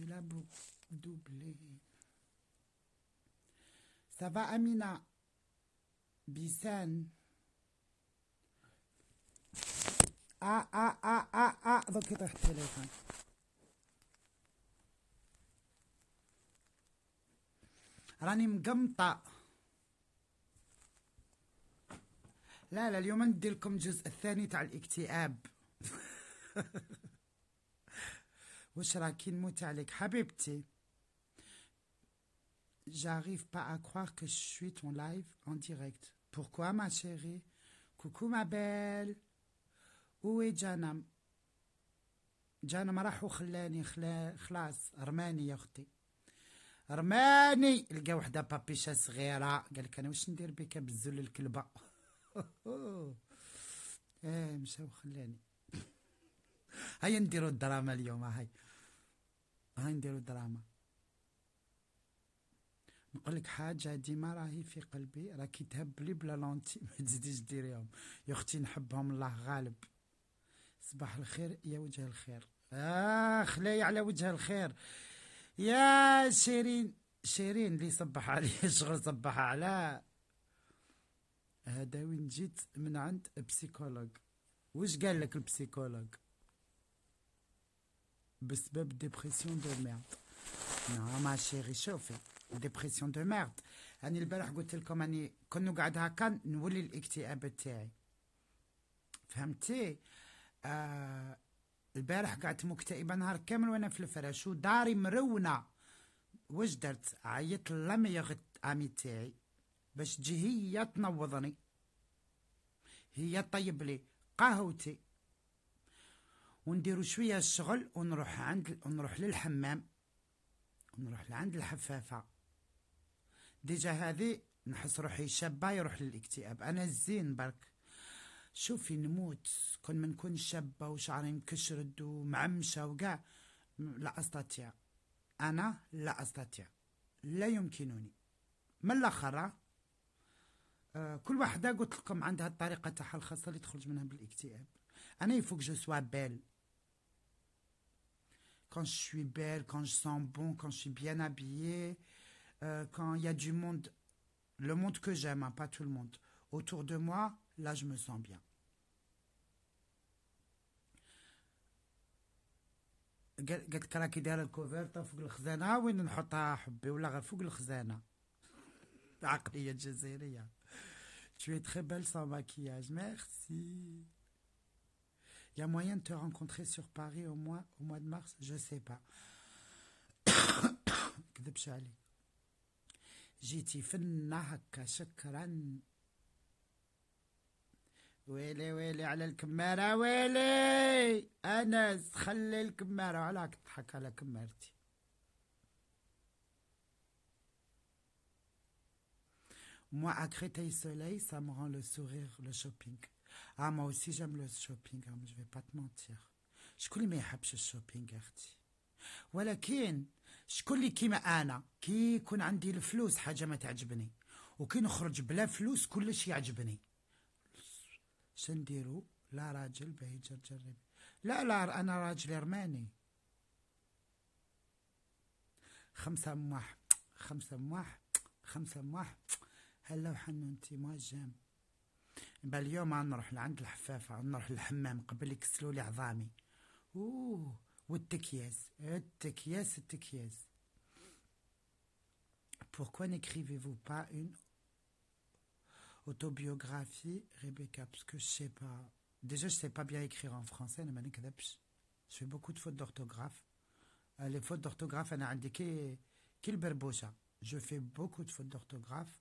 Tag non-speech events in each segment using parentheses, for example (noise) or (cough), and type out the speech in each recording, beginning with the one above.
celui-là doublé. Ça va, Amina Bissan. Ah, ah, ah, ah, ah. Donc, il التليفون راني مقمطة لا لا اليوم ندير لكم الجزء الثاني تاع الاكتئاب راكي نموت عليك حبيبتي J'arrive با à croire que je suis ton live en direct. Pourquoi, ma chérie Coucou, ma belle Où est Janam راح وخلاني خلا خلاص رماني يا اختي رماني لقى وحده بابيشا صغيره قال لك انا واش ندير بك بزول الكلبه ايه مشى وخلاني هيا نديرو الدراما اليوم هاي راهي نديرو دراما نقول لك حاجه ديما راهي في قلبي راكي تهبلي بلا لونتي ما تزيديش ديريهم يا اختي نحبهم الله غالب صباح الخير يا وجه الخير اه خلايا على وجه الخير يا شيرين شيرين اللي صبح علي (laughs) شغل صبح على هذا وين جيت من عند بسيكولوج واش قال لك البسيكولوج بسبب ديبرسيون دو ميرد نعم شيري شوفي ديبرسيون دو ميرد أنا البارح قلت لكم أني كنا قاعد هكا نولي الاكتئاب تاعي فهمتي آه البارح قعدت مكتئبة نهار كامل وأنا في الفراش وداري مرونة واش درت عيطت لميغ امي تاعي باش تجي هي تنوضني هي طيب لي قهوتي ونديرو شويه الشغل ونروح عند ونروح للحمام ونروح لعند الحفافه ديجا هذه نحس روحي شابه يروح للاكتئاب انا الزين برك شوفي نموت كون ما نكون شابه وشعري مكشرد ومعمشه وكاع لا استطيع انا لا استطيع لا يمكنني من الاخر آه كل واحدة قلت لكم عندها الطريقة تاعها الخاصة اللي تخرج منها بالاكتئاب انا يفوق جو سوا بال quand je suis belle, quand je sens bon, quand je suis bien habillée, euh, quand il y a du monde, le monde que j'aime, hein, pas tout le monde, autour de moi, là je me sens bien. (laughs) tu es très belle sans maquillage merci moyen de te rencontrer sur paris au mois au mois de mars je sais pas j'ai dit il n'a qu'à ce que l'âne où elle est où elle est à l'alcmaire à wale et à nez à l'alcmaire soleil ça me rend le sourire le shopping Ah, moi aussi, j'aime le shopping, hein, je vais pas te mentir. شكون اللي ما يحبش الشوبينغ اختي ولكن شكون اللي كيما انا كي يكون عندي الفلوس حاجه ما تعجبني وكي نخرج بلا فلوس كلش يعجبني شنديرو لا راجل باهي جرجر لا لا انا راجل رماني خمسة مواح خمسة مواح خمسة مواح هلا وحنو انتي ما جام Pourquoi n'écrivez-vous pas une autobiographie, Rebecca Parce que je sais pas. Déjà, je sais pas bien écrire en français. Je fais beaucoup de fautes d'orthographe. Euh, les fautes d'orthographe, elle a indiqué qu'il Je fais beaucoup de fautes d'orthographe.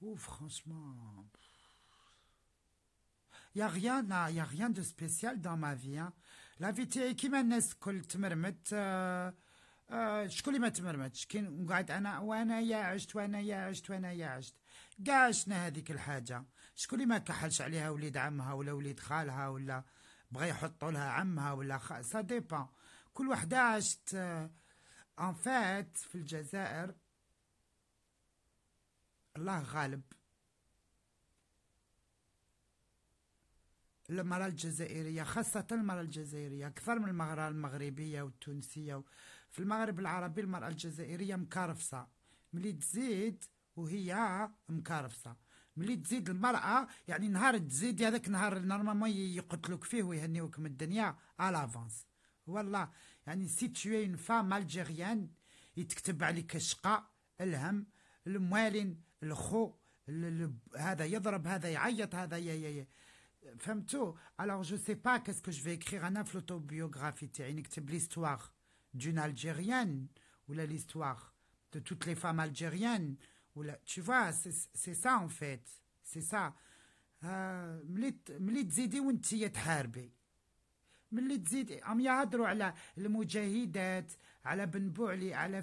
Ouh, franchement. يا n'y a rien, y a rien de spécial dans ma vie. Hein. La vie, كيما الناس الكل تمرمت آه شكون اللي ما تمرمتش كي نقعد انا وانا يا عشت وانا يا عشت وانا يا عشت كاع عشنا هذيك الحاجه شكون اللي ما كحلش عليها وليد عمها ولا وليد خالها ولا بغى يحطوا لها عمها ولا خ... سا ديبان كل وحده عشت ان فات في الجزائر الله غالب المرأة الجزائرية خاصة المرأة الجزائرية أكثر من المرأة المغربية والتونسية في المغرب العربي المرأة الجزائرية مكارفصة ملي تزيد وهي مكارفصة ملي تزيد المرأة يعني نهار تزيد هذاك نهار نورمالمون يقتلوك فيه ويهنيوك من الدنيا الافونس والله يعني سي تو اون فام الجيريان يتكتب عليك الشقاء الهم الموالين الخو هذا يضرب هذا يعيط هذا يا يا, Femme Alors, je sais pas qu'est-ce que je vais écrire un autobiographie. l'histoire d'une Algérienne, ou l'histoire de toutes les femmes algériennes, ou tu vois, c'est ça en fait. C'est ça. ملي تزيدي تحاربي ملي تزيدي Ala يهضروا على المجاهدات على بن بوعلي على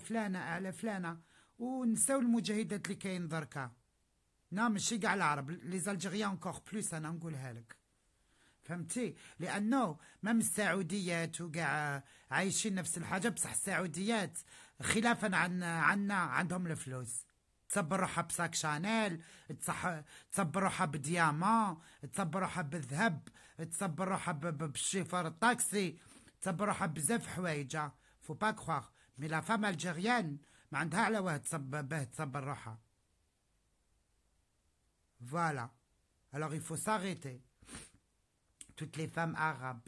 لا ماشي كاع العرب لي زالجيريا انكور بلوس انا نقولها لك فهمتي لانه مام السعوديات وكاع عايشين نفس الحاجه بصح السعوديات خلافا عن عنا عندهم الفلوس تصب روحها بساك شانيل تصح... تصب روحها بدياما تصب روحها بالذهب تصب روحها ب... الطاكسي تصب روحها بزاف حوايجها فو با كخواغ مي لا فام الجيريان ما عندها على واه تصب به تصب روحها Voilà. Alors il faut s'arrêter. Toutes les femmes arabes.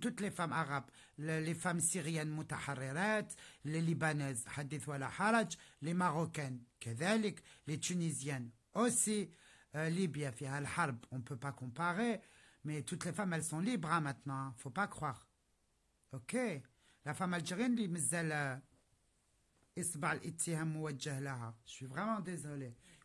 Toutes les femmes arabes, les femmes syriennes les libanaises, hadith haraj, les marocaines, les tunisiennes aussi, euh, Libye, al-harb, on ne peut pas comparer, mais toutes les femmes, elles sont libres hein, maintenant, hein. faut pas croire. Ok La femme algérienne, je suis vraiment désolée.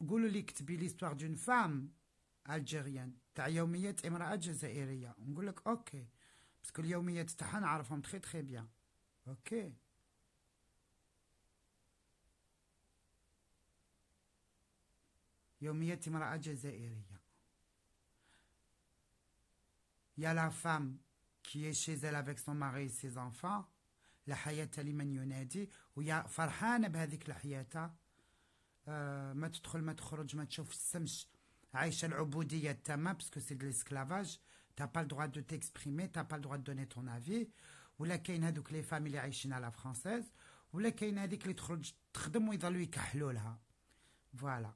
قولوا لي كتبي لي ستوار دون فام الجيريان تاع يوميات امرأة جزائرية نقول لك اوكي باسكو اليوميات تاعها نعرفهم تخي تخي بيان اوكي يوميات امرأة جزائرية يا لا فام كي هي chez elle سون ماري mari et ses لمن ينادي ويا فرحانة بهذيك الحياة آه، ما تدخل ما تخرج ما تشوف السمش عايشة العبودية تاما باسكو سي دو تا با الدوا دو تيكسبريمي تا با الدوا دوني تون افي ولا كاين هذوك لي فامي اللي عايشين على فرانسيز ولا كاين هذيك اللي تخرج تخدم ويظلوا يكحلوا لها فوالا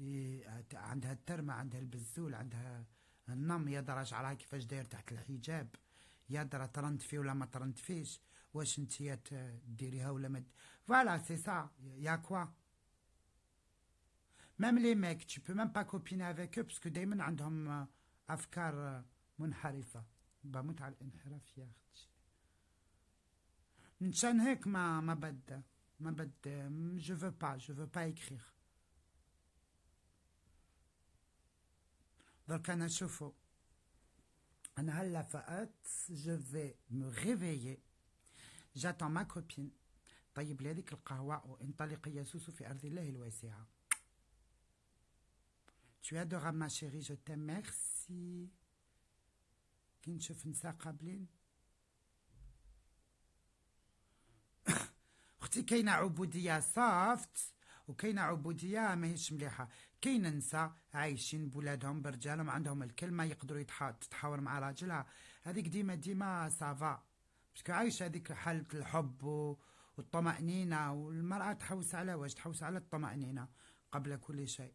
آه، عندها الترمة عندها البزول عندها النم يدرى على كيفاش داير تحت الحجاب يدرى ترنت فيه ولا ما ترنت فيش واش انت ديريها ولا ما فوالا سي سا يا كوا même les mecs, tu peux même pas copiner avec eux parce que Damon a des euh, afkar euh, munharifa. Bah, al inharaf yacht. N'chan hek ma ma badda. Ma badda. Je veux pas, je veux pas écrire. Donc, on a chauffé. On fa'at. Je vais me réveiller. J'attends ma copine. طيب لذلك القهوة وانطلق يا سوسو في أرض الله الواسعة Tu adoras ma chérie, je t'aime, merci. كي نشوف نساء قابلين اختي كاينه عبوديه صافت وكاينه عبوديه ماهيش مليحه كاين نساء عايشين بولادهم برجالهم عندهم الكلمه يقدروا تتحاور مع راجلها هذيك ديما ديما سافا باسكو عايشه هذيك حاله الحب والطمانينه والمراه تحوس على واش تحوس على الطمانينه قبل كل شيء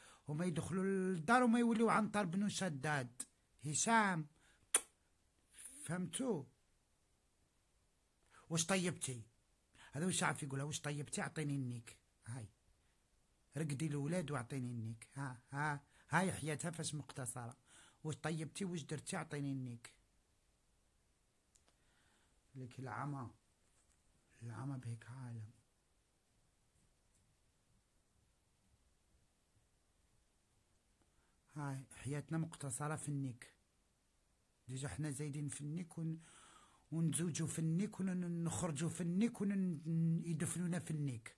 وما يدخلوا للدار وما يوليو عنتر بنو شداد هشام فهمتو واش طيبتي هذا واش عارف يقولها واش طيبتي اعطيني النيك هاي رقدي الولاد واعطيني النيك ها ها هاي حياتها فاش مقتصره واش طيبتي واش درتي اعطيني النيك لك العمى العمى بهيك عالم هاي حياتنا مقتصرة في النيك ديجا حنا زايدين في النيك ون... ونزوجوا في النيك ونخرجوا في النيك ويدفنونا في النيك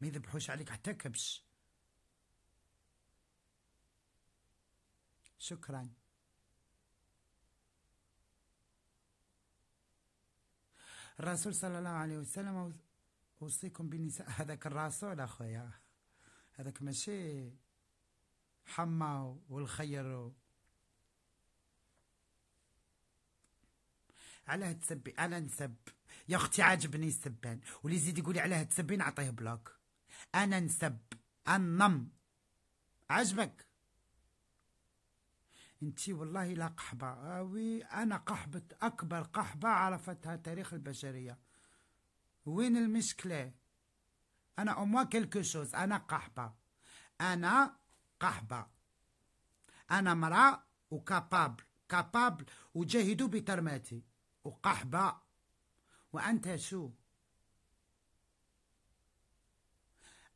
ما يذبحوش عليك حتى كبش شكرا الرسول صلى الله عليه وسلم أوصيكم بالنساء هذاك الرسول أخويا هذاك ماشي حماو والخيرو علاه تسبي انا نسب يا اختي عاجبني السبان واللي يزيد يقولي علاه تسبي نعطيه بلوك انا نسب النم عجبك انت والله لا قحبة وي انا قحبة اكبر قحبة عرفتها تاريخ البشرية وين المشكلة انا اموا كيلكو شوز انا قحبة انا قحبة أنا مرأة وكابابل كابابل وجاهدوا بترماتي وقحبة وأنت شو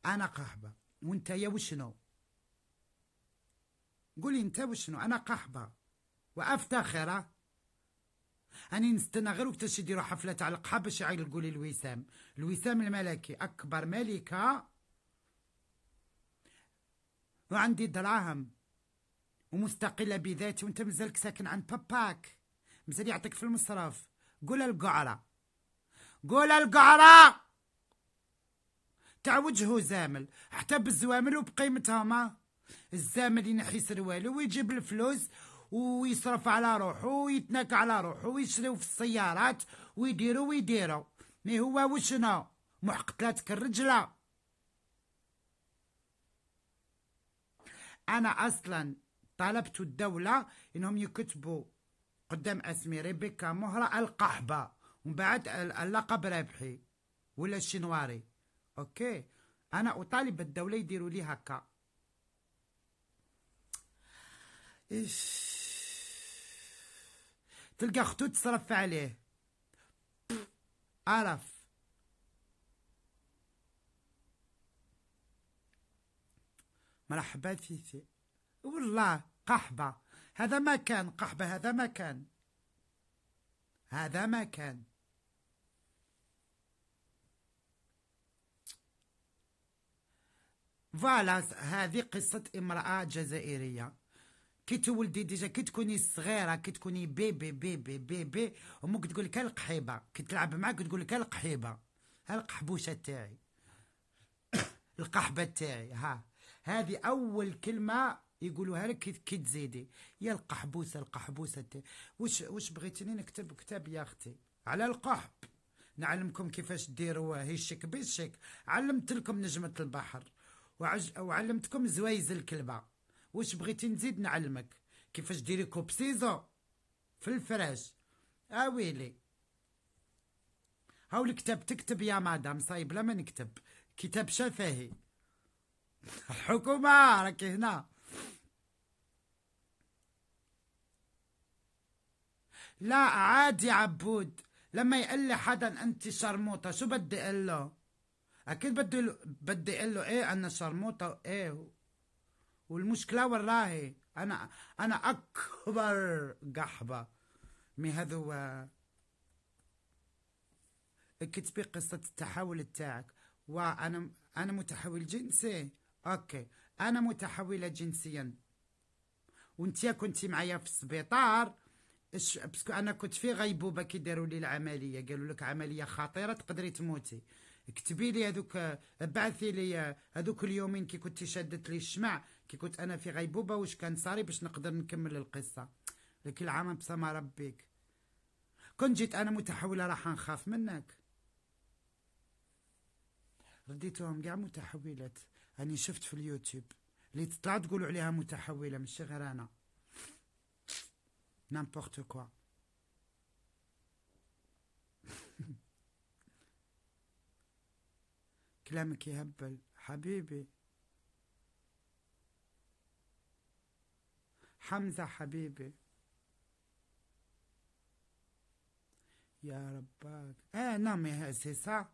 أنا قحبة وأنت يا وشنو قولي أنت وشنو أنا قحبة وأفتخر أنا نستنى غير وقتاش يديروا حفلة على القحبة باش يعيلقوا لي الوسام الوسام الملكي أكبر ملكة وعندي دراهم ومستقلة بذاتي وانت مازالك ساكن عند باباك مازال يعطيك في المصرف قول القعرة قول القعرة تاع وجهه زامل حتى بالزوامل وبقيمتهم الزامل ينحي سروالو ويجيب الفلوس ويصرف على روحو ويتناك على روحو ويشريو في السيارات ويديرو ويديرو مي إيه هو وشنو محق تلاتك الرجله انا اصلا طلبت الدولة انهم يكتبوا قدام اسمي ريبيكا مهرة القحبة ومن بعد اللقب ربحي ولا الشنواري اوكي انا اطالب الدولة يديروا لي هكا تلقى اختو تصرف عليه عرف مرحبا فيك والله قحبة هذا ما كان قحبة هذا ما كان هذا ما كان فوالا هذه قصة امرأة جزائرية كي تولدي ديجا كي تكوني صغيرة كي تكوني بيبي بيبي بيبي أمك تقول لك القحيبة كي تلعب معاك تقول لك القحيبة القحبوشة تاعي (coughs) القحبة تاعي ها هذه أول كلمة يقولوها لك كي تزيدي يا القحبوسة القحبوسة وش وش بغيتني نكتب كتاب يا أختي على القحب نعلمكم كيفاش ديروا هشك بشك علمت لكم نجمة البحر وعج... وعلمتكم زوايز الكلبة وش بغيتي نزيد نعلمك كيفاش ديري كوب سيزو في الفراش اويلي هاو الكتاب تكتب يا مدام صايب لما نكتب كتاب شفهي حكومة راك هنا لا عادي عبود لما يقول لي حدا انت شرموطه شو بدي اقول له اكيد بدي بدي اقول له ايه انا شرموطه ايه والمشكله والله انا انا اكبر قحبه من هذو كتبي قصه التحول تاعك وانا انا متحول جنسي اوكي انا متحوله جنسيا وانت كنتي معايا في السبيطار باسكو انا كنت في غيبوبه كي داروا لي العمليه قالوا لك عمليه خطيره تقدري تموتي اكتبي لي هذوك بعثي لي هذوك اليومين كي كنتي شدت لي الشمع كي كنت انا في غيبوبه واش كان صاري باش نقدر نكمل القصه لك العام بسم ربيك كون جيت انا متحوله راح نخاف منك رديتهم كاع متحولات اللي شفت في اليوتيوب اللي تطلع تقولوا عليها متحولة ماشي غير أنا نامبورت كوا كلامك يهبل حبيبي حمزة حبيبي يا رباك اه نعم سي سا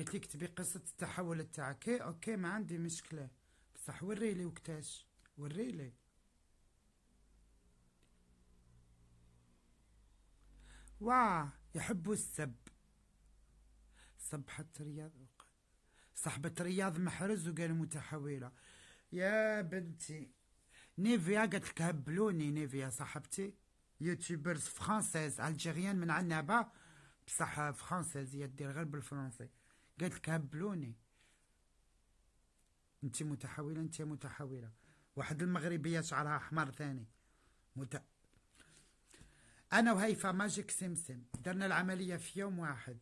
قلت لي تبي قصة التحول تاعك اوكي ما عندي مشكلة بصح وريلي وقتاش وريلي واه يحب السب صبحة رياض صاحبة رياض محرز وقال متحولة يا بنتي نيفيا قالت لك هبلوني نيفيا صاحبتي يوتيوبرز فرانسيز الجيريان من عنابه بصح فرانسيز هي دير غير بالفرنسي قالت لك هبلوني انت متحولة انت متحولة واحد المغربية شعرها احمر ثاني مت... انا وهيفا ماجيك سمسم درنا العملية في يوم واحد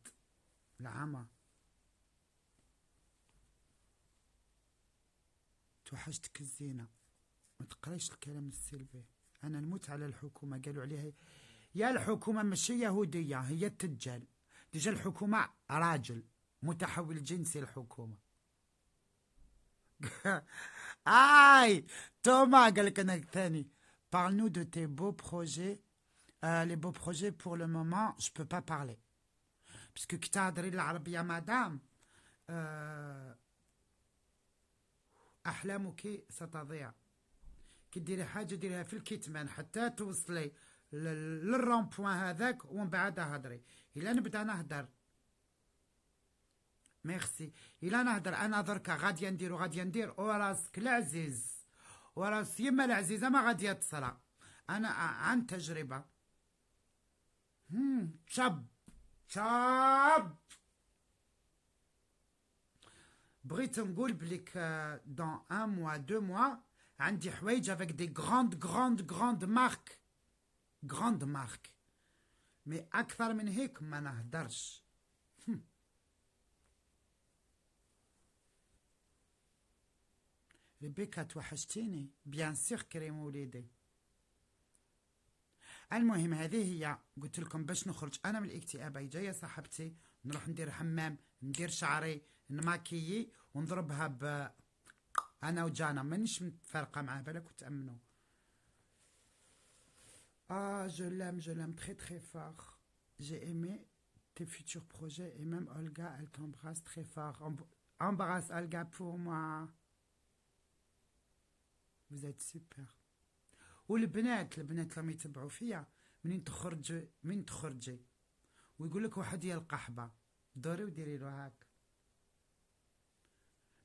العمى توحشتك الزينة ما تقريش الكلام السلبي انا نموت على الحكومة قالوا عليها يا الحكومة ماشي يهودية هي التجال ديجا الحكومة راجل متحول جنسي الحكومة (laughs) آي توما قال لك أنا الثاني parle-nous de tes beaux projets euh, les beaux projets pour le moment je peux pas parler parce que كتهضري العربية مدام euh, أحلامك ستضيع كي ديري حاجة ديريها في الكتمان حتى توصلي للرون بوان هذاك ومن بعد هضري إلا نبدا نهضر ميرسي الا نهضر انا دركا غادي ندير وغادي ندير وراسك العزيز وراس يما العزيزه ما غادي تصرى انا عن تجربه هم شاب شاب بغيت نقول بليك دون ان موا دو موا عندي حوايج افيك دي غراند غراند غراند مارك غراند مارك مي اكثر من هيك ما نهدرش ريبيكا توحشتيني بيان سيغ كريم وليدي المهم هذه هي قلت لكم باش نخرج انا من الاكتئاب اي جايه صاحبتي نروح ندير حمام ندير شعري نماكيي ونضربها ب انا وجانا مانيش متفارقه معاه بالك وتامنوا اه جو لام جو لام تري تري فور جي ايمي تي فيتور بروجي اي ميم اولغا elle t'embrasse très fort. Embrasse Olga pour vous êtes super والبنات البنات اللي يتبعوا فيا منين تخرجي منين تخرجي ويقول لك واحد يا القحبه دوري وديري له هاك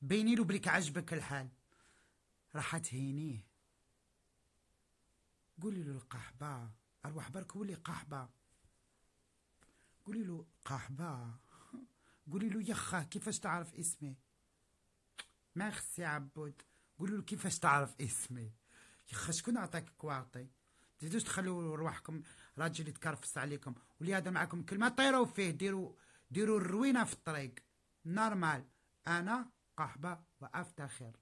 بيني له بليك عجبك الحال راح تهينيه قولي له القحبه اروح برك ولي قحبه قولي له قحبه قولي له يخا كيفاش تعرف اسمي ما خصي عبود قولوا له كيفاش تعرف اسمي يخا شكون عطاك كواعطي تزيدوش تخلوا رواحكم راجل يتكرفس عليكم واللي هذا معكم كلمه طيروا فيه ديروا ديروا الروينه في الطريق نورمال انا قحبه وافتخر